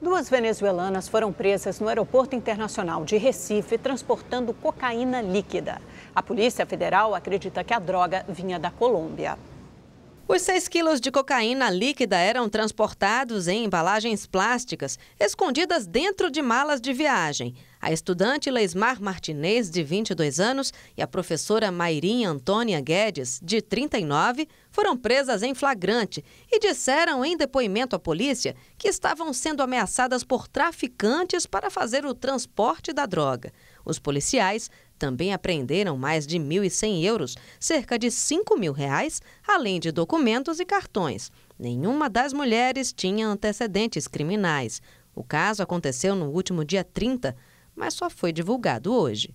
Duas venezuelanas foram presas no Aeroporto Internacional de Recife transportando cocaína líquida. A Polícia Federal acredita que a droga vinha da Colômbia. Os 6 quilos de cocaína líquida eram transportados em embalagens plásticas, escondidas dentro de malas de viagem. A estudante Leismar Martinez, de 22 anos, e a professora Mairinha Antônia Guedes, de 39, foram presas em flagrante e disseram em depoimento à polícia que estavam sendo ameaçadas por traficantes para fazer o transporte da droga. Os policiais também apreenderam mais de 1.100 euros, cerca de 5 mil reais, além de documentos e cartões. Nenhuma das mulheres tinha antecedentes criminais. O caso aconteceu no último dia 30 mas só foi divulgado hoje.